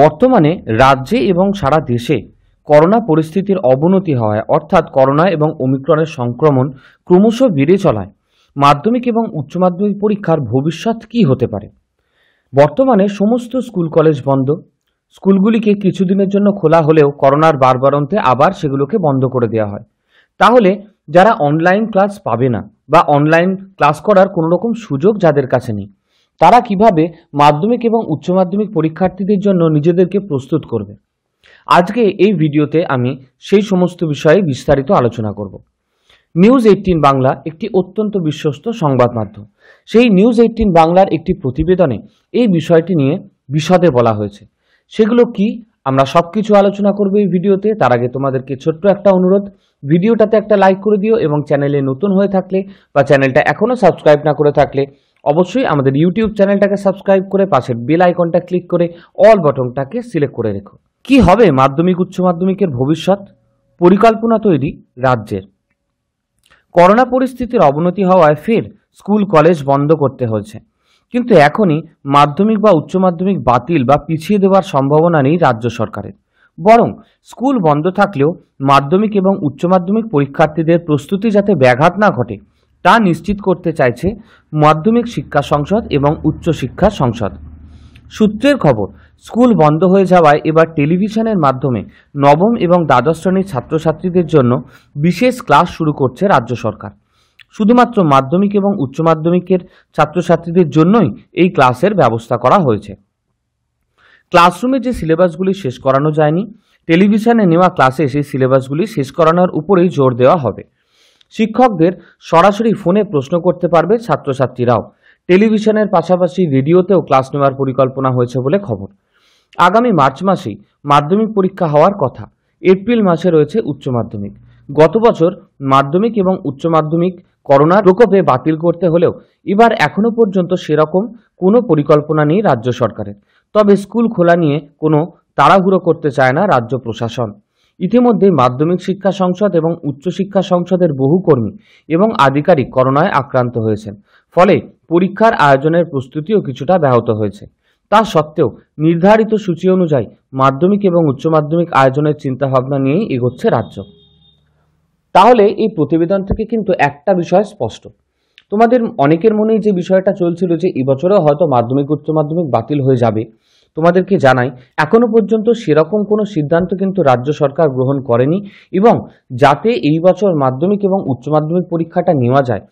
বর্তমানে রাজ্যে এবং সারা দেশে করোনা পরিস্থিতির অবনতি হওয়ায় অর্থাৎ করোনা এবং ওমিক্রনের সংক্রমণ ক্রমশ বেড়ে চলায় মাধ্যমিক এবং উচ্চ মাধ্যমিক পরীক্ষার ভবিষ্যৎ কি হতে পারে বর্তমানে সমস্ত স্কুল কলেজ বন্ধ স্কুলগুলিকে কিছুদিনের জন্য খোলা হলেও করোনার বারবারন্তে আবার সেগুলোকে বন্ধ করে দেওয়া হয় তাহলে যারা অনলাইন ক্লাস পাবে না বা অনলাইন ক্লাস করার কোনো রকম সুযোগ যাদের কাছে নেই তারা কিভাবে মাধ্যমিক এবং উচ্চ মাধ্যমিক পরীক্ষার্থীদের জন্য নিজেদেরকে প্রস্তুত করবে আজকে এই ভিডিওতে আমি সেই সমস্ত বিষয়ে বিস্তারিত আলোচনা করব নিউজ এইটিন বাংলা একটি অত্যন্ত বিশ্বস্ত সংবাদ মাধ্যম সেই নিউজ এইটিন বাংলার একটি প্রতিবেদনে এই বিষয়টি নিয়ে বিশদে বলা হয়েছে সেগুলো কি আমরা সব কিছু আলোচনা করবো এই ভিডিওতে তার আগে তোমাদেরকে ছোট্ট একটা অনুরোধ ভিডিওটাতে একটা লাইক করে দিও এবং চ্যানেলে নতুন হয়ে থাকলে বা চ্যানেলটা এখনও সাবস্ক্রাইব না করে থাকলে অবশ্যই আমাদের ইউটিউব চ্যানেলটাকে সাবস্ক্রাইব করে পাশের বেল আইকনটা ক্লিক করে অল বটনটাকে সিলেক্ট করে রেখো কি হবে মাধ্যমিক উচ্চ মাধ্যমিকের ভবিষ্যৎ পরিকল্পনা তৈরি রাজ্যের করোনা পরিস্থিতির অবনতি হওয়ায় ফের স্কুল কলেজ বন্ধ করতে হয়েছে কিন্তু এখনই মাধ্যমিক বা উচ্চ মাধ্যমিক বাতিল বা পিছিয়ে দেওয়ার সম্ভাবনা নেই রাজ্য সরকারের বরং স্কুল বন্ধ থাকলেও মাধ্যমিক এবং উচ্চ মাধ্যমিক পরীক্ষার্থীদের প্রস্তুতি যাতে ব্যাঘাত না ঘটে তা নিশ্চিত করতে চাইছে মাধ্যমিক শিক্ষা সংসদ এবং উচ্চ শিক্ষা সংসদ সূত্রের খবর স্কুল বন্ধ হয়ে যাওয়ায় এবার টেলিভিশনের মাধ্যমে নবম এবং দ্বাদশ শ্রেণীর ছাত্রছাত্রীদের জন্য বিশেষ ক্লাস শুরু করছে রাজ্য সরকার শুধুমাত্র মাধ্যমিক এবং উচ্চ মাধ্যমিকের ছাত্রছাত্রীদের জন্যই এই ক্লাসের ব্যবস্থা করা হয়েছে ক্লাসরুমে যে সিলেবাসগুলি শেষ করানো যায়নি টেলিভিশনে নেওয়া ক্লাসে সেই সিলেবাসগুলি শেষ করানোর উপরেই জোর দেওয়া হবে শিক্ষকদের সরাসরি ফোনে প্রশ্ন করতে পারবে ছাত্রছাত্রীরাও টেলিভিশনের পাশাপাশি রেডিওতেও ক্লাস নেওয়ার পরিকল্পনা হয়েছে বলে খবর আগামী মার্চ মাসেই মাধ্যমিক পরীক্ষা হওয়ার কথা এপ্রিল মাসে রয়েছে উচ্চ মাধ্যমিক গত বছর মাধ্যমিক এবং উচ্চ মাধ্যমিক করোনার প্রকোপে বাতিল করতে হলেও এবার এখনও পর্যন্ত সেরকম কোনো পরিকল্পনা নেই রাজ্য সরকারের তবে স্কুল খোলা নিয়ে কোনো তাড়াহুড়ো করতে চায় না রাজ্য প্রশাসন ইতিমধ্যে মাধ্যমিক শিক্ষা সংসদ এবং উচ্চশিক্ষা সংসদের বহু কর্মী এবং আধিকারিক করোনায় আক্রান্ত হয়েছেন ফলে পরীক্ষার আয়োজনের প্রস্তুতিও কিছুটা ব্যাহত হয়েছে তা সত্ত্বেও নির্ধারিত সূচি অনুযায়ী মাধ্যমিক এবং উচ্চ মাধ্যমিক আয়োজনের চিন্তাভাবনা নিয়েই এগোচ্ছে রাজ্য তাহলে এই প্রতিবেদন থেকে কিন্তু একটা বিষয় স্পষ্ট তোমাদের অনেকের মনেই যে বিষয়টা চলছিল যে এবছরেও হয়তো মাধ্যমিক উচ্চ মাধ্যমিক বাতিল হয়ে যাবে তোমাদেরকে জানাই এখনও পর্যন্ত সেরকম কোনো সিদ্ধান্ত কিন্তু রাজ্য সরকার গ্রহণ করেনি এবং যাতে এই বছর মাধ্যমিক এবং উচ্চ মাধ্যমিক পরীক্ষাটা নেওয়া যায়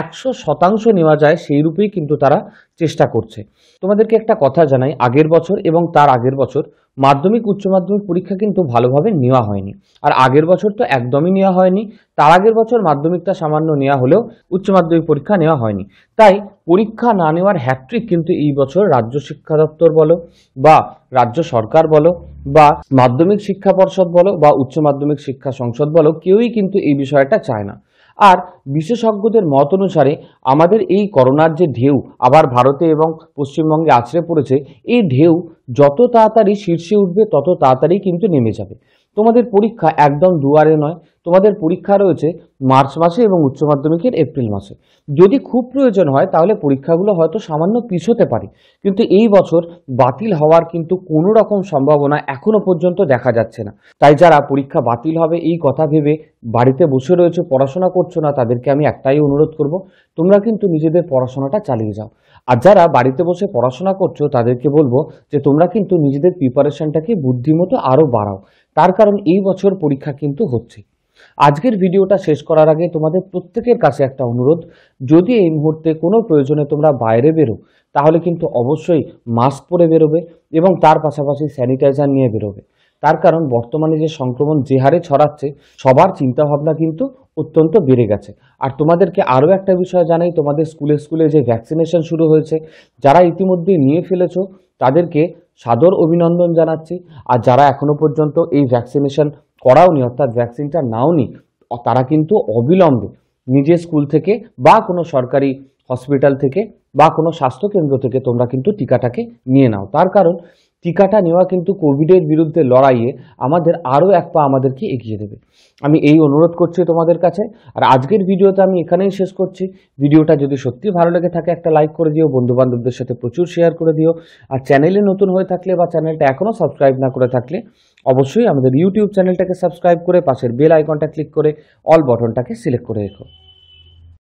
একশো শতাংশ নেওয়া যায় সেই রূপেই কিন্তু তারা চেষ্টা করছে তোমাদেরকে একটা কথা জানাই আগের বছর এবং তার আগের বছর মাধ্যমিক উচ্চ মাধ্যমিক পরীক্ষা কিন্তু ভালোভাবে নেওয়া হয়নি আর আগের বছর তো একদমই নেওয়া হয়নি তার আগের বছর মাধ্যমিকটা সামান্য নেওয়া হলেও উচ্চ মাধ্যমিক পরীক্ষা নেওয়া হয়নি তাই পরীক্ষা না নেওয়ার হ্যাট্রিক কিন্তু এই বছর রাজ্য শিক্ষা দপ্তর বলো বা রাজ্য সরকার বলো বা মাধ্যমিক শিক্ষা পর্ষদ বলো বা উচ্চ মাধ্যমিক শিক্ষা সংসদ বলো কেউই কিন্তু এই বিষয়টা চায় না আর বিশেষজ্ঞদের মত অনুসারে আমাদের এই করোনার যে ঢেউ আবার ভারতে এবং পশ্চিমবঙ্গে আছড়ে পড়েছে এই ঢেউ যত তাড়াতাড়ি শীর্ষে উঠবে তত তাড়াতাড়ি কিন্তু নেমে যাবে তোমাদের পরীক্ষা একদম দুয়ারে নয় তোমাদের পরীক্ষা রয়েছে মার্চ মাসে এবং উচ্চ মাধ্যমিকের এপ্রিল মাসে যদি খুব প্রয়োজন হয় তাহলে পরীক্ষাগুলো হয়তো সামান্য পিছোতে পারে কিন্তু এই বছর বাতিল হওয়ার কিন্তু কোনো রকম সম্ভাবনা এখনো পর্যন্ত দেখা যাচ্ছে না তাই যারা পরীক্ষা বাতিল হবে এই কথা ভেবে বাড়িতে বসে রয়েছে পড়াশোনা করছো না তাদেরকে আমি একটাই অনুরোধ করব তোমরা কিন্তু নিজেদের পড়াশোনাটা চালিয়ে যাও আর যারা বাড়িতে বসে পড়াশোনা করছো তাদেরকে বলবো যে তোমরা কিন্তু নিজেদের প্রিপারেশনটাকে বুদ্ধিমতো আরও বাড়াও তার কারণ এই বছর পরীক্ষা কিন্তু হচ্ছে আজকের ভিডিওটা শেষ করার আগে তোমাদের প্রত্যেকের কাছে একটা অনুরোধ যদি এই মুহূর্তে কোনো প্রয়োজনে তোমরা বাইরে বেরো তাহলে কিন্তু অবশ্যই মাস্ক পরে বেরোবে এবং তার পাশাপাশি স্যানিটাইজার নিয়ে বেরোবে তার কারণ বর্তমানে যে সংক্রমণ যে হারে ছড়াচ্ছে সবার চিন্তাভাবনা কিন্তু অত্যন্ত বেড়ে গেছে আর তোমাদেরকে আরও একটা বিষয় জানাই তোমাদের স্কুলে স্কুলে যে ভ্যাকসিনেশন শুরু হয়েছে যারা ইতিমধ্যে নিয়ে ফেলেছ তাদেরকে সাদর অভিনন্দন জানাচ্ছি আর যারা এখনও পর্যন্ত এই ভ্যাকসিনেশন করাওনি অর্থাৎ ভ্যাকসিনটা নাওনি তারা কিন্তু অবিলম্বে নিজের স্কুল থেকে বা কোনো সরকারি হসপিটাল থেকে বা কোনো স্বাস্থ্যকেন্দ্র থেকে তোমরা কিন্তু টিকাটাকে নিয়ে নাও তার কারণ টিকাটা নেওয়া কিন্তু কোভিডের বিরুদ্ধে লড়াইয়ে আমাদের আরও এক পা আমাদেরকে এগিয়ে দেবে আমি এই অনুরোধ করছি তোমাদের কাছে আর আজকের ভিডিওতে আমি এখানেই শেষ করছি ভিডিওটা যদি সত্যি ভালো লেগে থাকে একটা লাইক করে দিও বন্ধুবান্ধবদের সাথে প্রচুর শেয়ার করে দিও আর চ্যানেলে নতুন হয়ে থাকলে বা চ্যানেলটা এখনও সাবস্ক্রাইব না করে থাকলে অবশ্যই আমাদের ইউটিউব চ্যানেলটাকে সাবস্ক্রাইব করে পাশের বেল আইকনটা ক্লিক করে অল বটনটাকে সিলেক্ট করে রেখো